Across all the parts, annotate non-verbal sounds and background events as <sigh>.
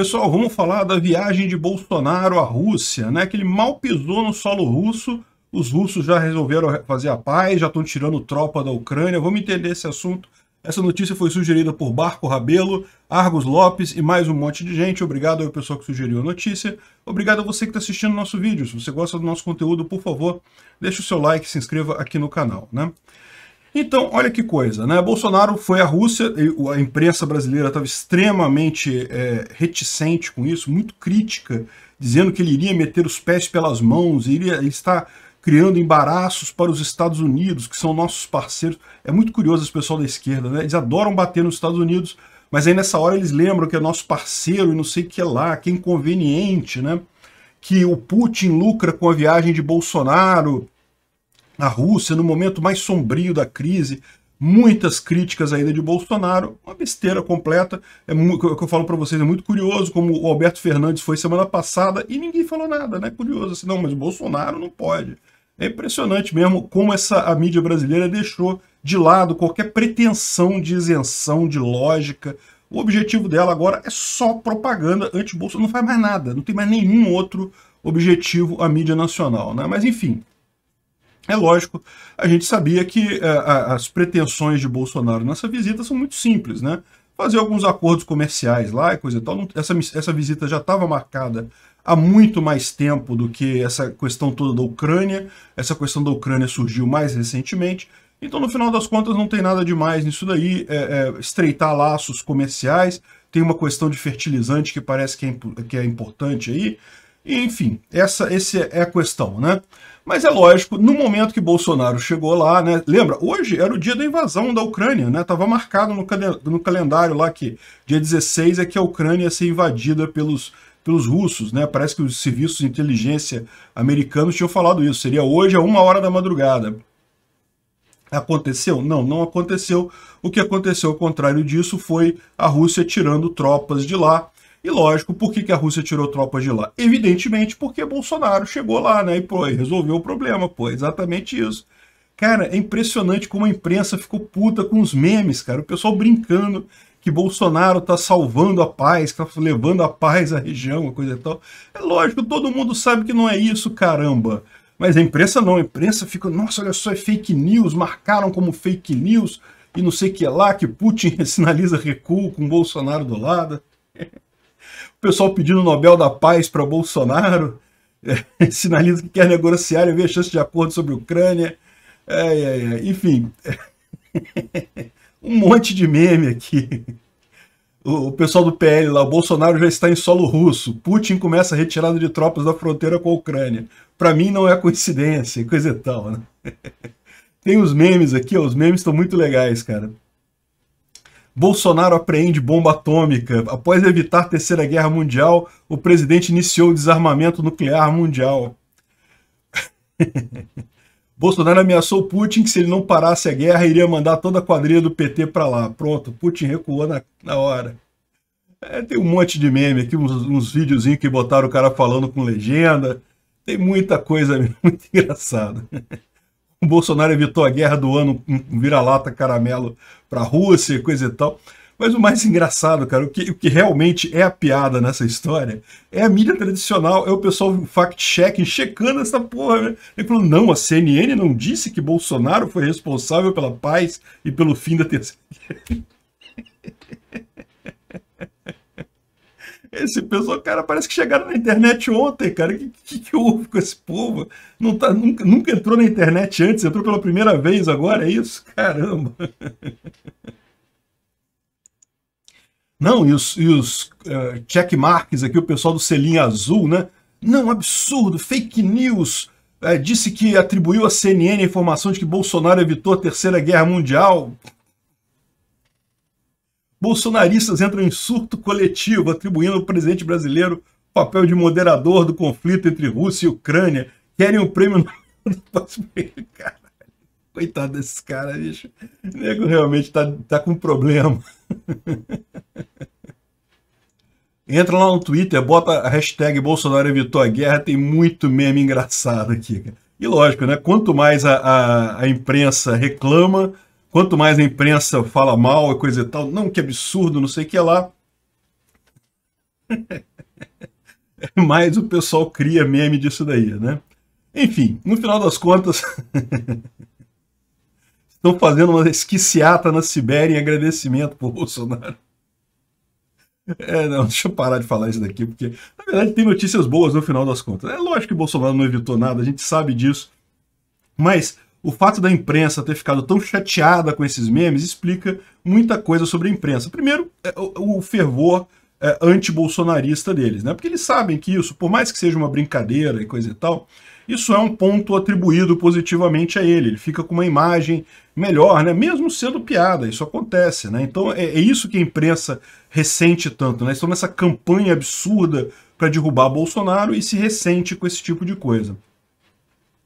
Pessoal, vamos falar da viagem de Bolsonaro à Rússia, né? Que ele mal pisou no solo russo, os russos já resolveram fazer a paz, já estão tirando tropa da Ucrânia. Vamos entender esse assunto. Essa notícia foi sugerida por Barco Rabelo, Argos Lopes e mais um monte de gente. Obrigado ao pessoal que sugeriu a notícia. Obrigado a você que está assistindo nosso vídeo. Se você gosta do nosso conteúdo, por favor, deixe o seu like e se inscreva aqui no canal, né? Então, olha que coisa, né? Bolsonaro foi à Rússia, a imprensa brasileira estava extremamente é, reticente com isso, muito crítica, dizendo que ele iria meter os pés pelas mãos, iria, estar está criando embaraços para os Estados Unidos, que são nossos parceiros. É muito curioso esse pessoal da esquerda, né? Eles adoram bater nos Estados Unidos, mas aí nessa hora eles lembram que é nosso parceiro e não sei o que lá, que é inconveniente, né? Que o Putin lucra com a viagem de Bolsonaro, a Rússia no momento mais sombrio da crise, muitas críticas ainda de Bolsonaro, uma besteira completa. É o que eu falo para vocês, é muito curioso como o Alberto Fernandes foi semana passada e ninguém falou nada, né? Curioso assim, não, mas o Bolsonaro não pode. É impressionante mesmo como essa a mídia brasileira deixou de lado qualquer pretensão de isenção, de lógica. O objetivo dela agora é só propaganda anti-Bolsonaro, não faz mais nada, não tem mais nenhum outro objetivo a mídia nacional, né? Mas enfim, é lógico, a gente sabia que eh, as pretensões de Bolsonaro nessa visita são muito simples, né? Fazer alguns acordos comerciais lá e coisa e tal. Não, essa, essa visita já estava marcada há muito mais tempo do que essa questão toda da Ucrânia. Essa questão da Ucrânia surgiu mais recentemente. Então, no final das contas, não tem nada demais nisso daí. É, é, estreitar laços comerciais, tem uma questão de fertilizante que parece que é, que é importante aí enfim, essa, essa é, é a questão, né? Mas é lógico, no momento que Bolsonaro chegou lá, né? Lembra, hoje era o dia da invasão da Ucrânia, né? Tava marcado no, no calendário lá que dia 16 é que a Ucrânia ia ser invadida pelos, pelos russos, né? Parece que os serviços de inteligência americanos tinham falado isso. Seria hoje a uma hora da madrugada. Aconteceu? Não, não aconteceu. O que aconteceu ao contrário disso foi a Rússia tirando tropas de lá e lógico, por que, que a Rússia tirou tropas de lá? Evidentemente porque Bolsonaro chegou lá, né? E pô, resolveu o problema, pô, exatamente isso. Cara, é impressionante como a imprensa ficou puta com os memes, cara. O pessoal brincando que Bolsonaro tá salvando a paz, tá levando a paz à região, coisa e tal. É lógico, todo mundo sabe que não é isso, caramba. Mas a imprensa não, a imprensa fica, nossa, olha só, é fake news, marcaram como fake news e não sei o que lá, que Putin <laughs> sinaliza recuo com Bolsonaro do lado. <laughs> O pessoal pedindo Nobel da Paz para Bolsonaro. <laughs> É, sinaliza que quer negociar e ver a chance de acordo sobre a Ucrânia. É, é, Enfim, <laughs> um monte de meme aqui. O, o pessoal do PL lá, o Bolsonaro já está em solo russo. Putin começa a retirada de tropas da fronteira com a Ucrânia. Para mim não é coincidência, coisa e tal, né? <laughs> Tem os memes aqui, ó, os memes estão muito legais, cara. Bolsonaro apreende bomba atômica. Após evitar Terceira Guerra Mundial, o presidente iniciou o desarmamento nuclear mundial. <laughs> Bolsonaro ameaçou Putin que se ele não parasse a guerra, iria mandar toda a quadrilha do PT para lá. Pronto, Putin recuou na, na hora. É, tem um monte de meme aqui, uns, uns videozinhos que botaram o cara falando com legenda. Tem muita coisa <laughs> muito engraçada o Bolsonaro evitou a guerra do ano, um vira-lata caramelo para a Rússia e coisa e tal. Mas o mais engraçado, cara, o que, o que realmente é a piada nessa história é a mídia tradicional, é o pessoal fact-checking, checando essa porra. Né? Ele falou, não, a CNN não disse que Bolsonaro foi responsável pela paz e pelo fim da terceira guerra. <laughs> Esse pessoal, cara, parece que chegaram na internet ontem, cara. O que, que, que, houve com esse povo? Não tá, nunca, nunca entrou na internet antes, entrou pela primeira vez agora, é isso? Caramba! Não, e os, e os uh, check marks aqui, o pessoal do selinho azul, né? Não, absurdo, fake news. Eh, disse que atribuiu à CNN a informação de que Bolsonaro evitou a Terceira Guerra Mundial. Bolsonaristas entram em surto coletivo, atribuindo ao presidente brasileiro o papel de moderador do conflito entre Rússia e Ucrânia. Querem o um prêmio <laughs> coitado desses caras, bicho. O nego realmente tá, tá com problema. <laughs> Entra lá no Twitter, bota a hashtag Bolsonaro evitou a guerra, tem muito meme engraçado aqui. E lógico, né? Quanto mais a, a, a imprensa reclama, Quanto mais a imprensa fala mal, coisa e tal, não, que absurdo, não sei o que lá. <laughs> mais o pessoal cria meme disso daí, né? Enfim, no final das contas, <laughs> estão fazendo uma esquiciata na Sibéria em agradecimento por Bolsonaro. É, não, deixa eu parar de falar isso daqui, porque na verdade tem notícias boas no final das contas. É lógico que Bolsonaro não evitou nada, a gente sabe disso. Mas o fato da imprensa ter ficado tão chateada com esses memes explica muita coisa sobre a imprensa. Primeiro, é, o fervor é, anti-bolsonarista deles, né? Porque eles sabem que isso, por mais que seja uma brincadeira e coisa e tal, isso é um ponto atribuído positivamente a ele. Ele fica com uma imagem melhor, né? Mesmo sendo piada, isso acontece, né? Então é, é isso que a imprensa ressente tanto, né? Estão nessa campanha absurda para derrubar Bolsonaro e se ressente com esse tipo de coisa.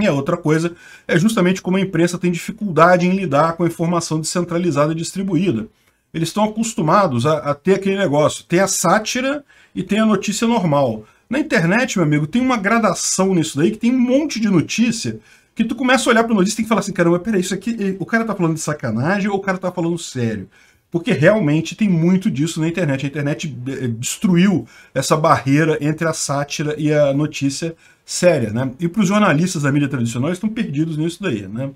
E a outra coisa é justamente como a imprensa tem dificuldade em lidar com a informação descentralizada e distribuída. Eles estão acostumados a, a ter aquele negócio, tem a sátira e tem a notícia normal. Na internet, meu amigo, tem uma gradação nisso daí, que tem um monte de notícia, que tu começa a olhar para notícia e tem que falar assim, caramba, peraí, isso aqui, o cara tá falando de sacanagem ou o cara tá falando sério? porque realmente tem muito disso na internet. A internet eh, eh, destruiu essa barreira entre a sátira e a notícia séria, né? E para os jornalistas da mídia tradicional estão perdidos nisso daí, né?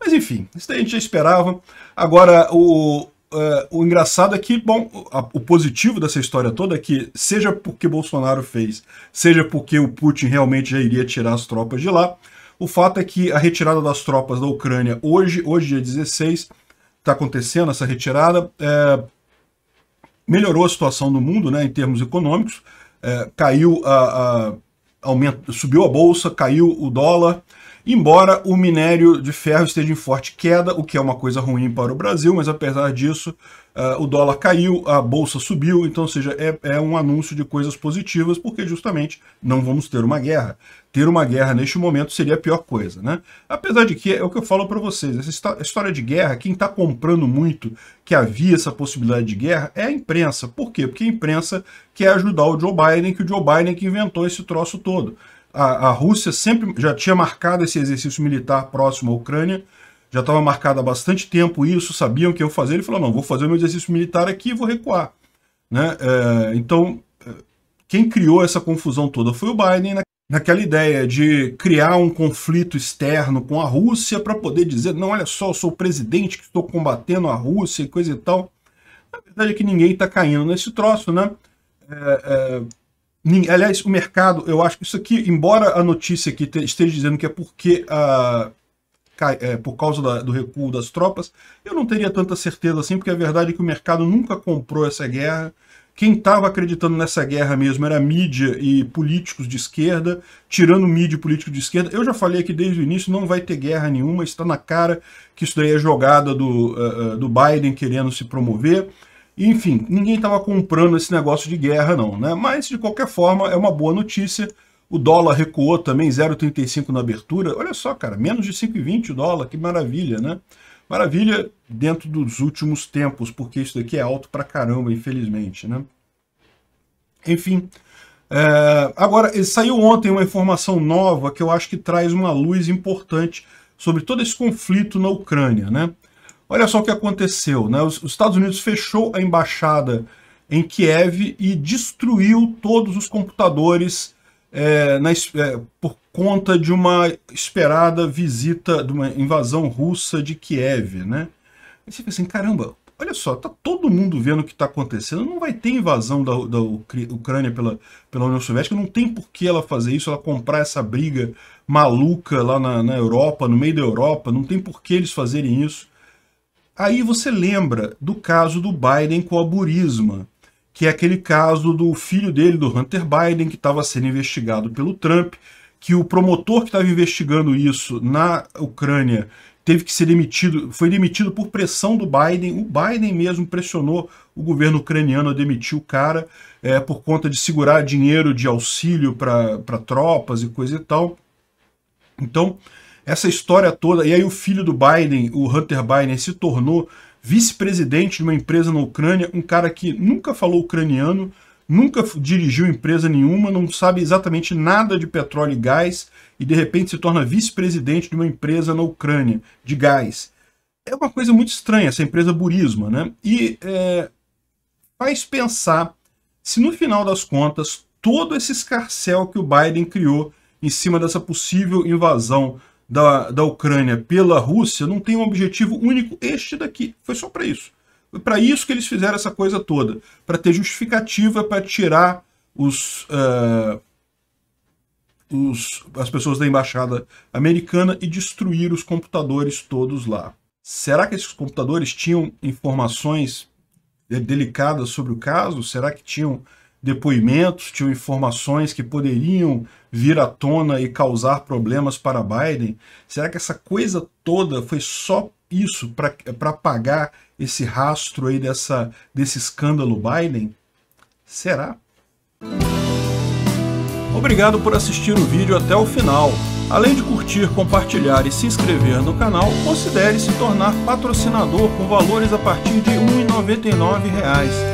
Mas enfim, isso daí a gente já esperava. Agora, o, uh, o engraçado é que, bom, a, o positivo dessa história toda é que, seja porque Bolsonaro fez, seja porque o Putin realmente já iria tirar as tropas de lá, o fato é que a retirada das tropas da Ucrânia hoje, hoje dia 16, está acontecendo, essa retirada, é, melhorou a situação do mundo né, em termos econômicos, é, caiu a, a aumento, subiu a bolsa, caiu o dólar, Embora o minério de ferro esteja em forte queda, o que é uma coisa ruim para o Brasil, mas apesar disso, uh, o dólar caiu, a bolsa subiu, então, seja, é, é um anúncio de coisas positivas, porque justamente não vamos ter uma guerra. Ter uma guerra neste momento seria a pior coisa, né? Apesar de que, é o que eu falo para vocês, essa história de guerra, quem está comprando muito que havia essa possibilidade de guerra é a imprensa. Por quê? Porque a imprensa quer ajudar o Joe Biden, que o Joe Biden que inventou esse troço todo a, a Rússia sempre já tinha marcado esse exercício militar próximo à Ucrânia, já estava marcado há bastante tempo isso, sabiam o que eu fazer. Ele falou: não, vou fazer o meu exercício militar aqui e vou recuar. Né? É, então, é, quem criou essa confusão toda foi o Biden, né? naquela ideia de criar um conflito externo com a Rússia para poder dizer: não, olha só, eu sou o presidente que estou combatendo a Rússia e coisa e tal. apesar verdade é que ninguém está caindo nesse troço, né? É, é, Aliás, o mercado, eu acho que isso aqui, embora a notícia aqui esteja dizendo que é porque ah, é, por causa da, do recuo das tropas, eu não teria tanta certeza assim, porque a verdade é que o mercado nunca comprou essa guerra. Quem estava acreditando nessa guerra mesmo era mídia e políticos de esquerda, tirando mídia e político de esquerda. Eu já falei aqui desde o início, não vai ter guerra nenhuma, está na cara que isso daí é jogada do, uh, do Biden querendo se promover. Enfim, ninguém estava comprando esse negócio de guerra não, né? Mas, de qualquer forma, é uma boa notícia. O dólar recuou também 0,35 na abertura. Olha só, cara, menos de 5,20 o dólar, que maravilha, né? Maravilha dentro dos últimos tempos, porque isso daqui é alto pra caramba, infelizmente, né? Enfim, é... agora, eh, saiu ontem uma informação nova que eu acho que traz uma luz importante sobre todo esse conflito na Ucrânia, né? Olha só o que aconteceu, né? Os, Estados Unidos fechou a embaixada em Kiev e destruiu todos os computadores é, na, é, por conta de uma esperada visita, de uma invasão russa de Kiev, né? Aí você fica assim, caramba, olha só, tá todo mundo vendo o que está acontecendo, não vai ter invasão da, da Ucrânia pela, pela União Soviética, não tem por que ela fazer isso, ela comprar essa briga maluca lá na, na Europa, no meio da Europa, não tem por que eles fazerem isso. Aí você lembra do caso do Biden com a Burisma, que é aquele caso do filho dele, do Hunter Biden, que estava sendo investigado pelo Trump, que o promotor que estava investigando isso na Ucrânia teve que ser demitido, foi demitido por pressão do Biden. O Biden mesmo pressionou o governo ucraniano a demitir o cara é, por conta de segurar dinheiro de auxílio para tropas e coisa e tal. Então, essa história toda. E aí o filho do Biden, o Hunter Biden, se tornou vice-presidente de uma empresa na Ucrânia, um cara que nunca falou ucraniano, nunca dirigiu empresa nenhuma, não sabe exatamente nada de petróleo e gás, e de repente se torna vice-presidente de uma empresa na Ucrânia de gás. É uma coisa muito estranha, essa empresa Burisma, né? E é, faz pensar se no final das contas todo esse escarcel que o Biden criou em cima dessa possível invasão da, da Ucrânia pela Rússia não tem um objetivo único, este daqui. Foi só para isso. Foi para isso que eles fizeram essa coisa toda. Para ter justificativa para tirar os, uh, os, as pessoas da embaixada americana e destruir os computadores todos lá. Será que esses computadores tinham informações eh, delicadas sobre o caso? Será que tinham depoimentos, tinham informações que poderiam vir à tona e causar problemas para Biden? Será que essa coisa toda foi só isso para apagar esse rastro aí dessa, desse escândalo Biden? Será? Obrigado por assistir o vídeo até o final. Além de curtir, compartilhar e se inscrever no canal, considere se tornar patrocinador com valores a partir de R$ 1,99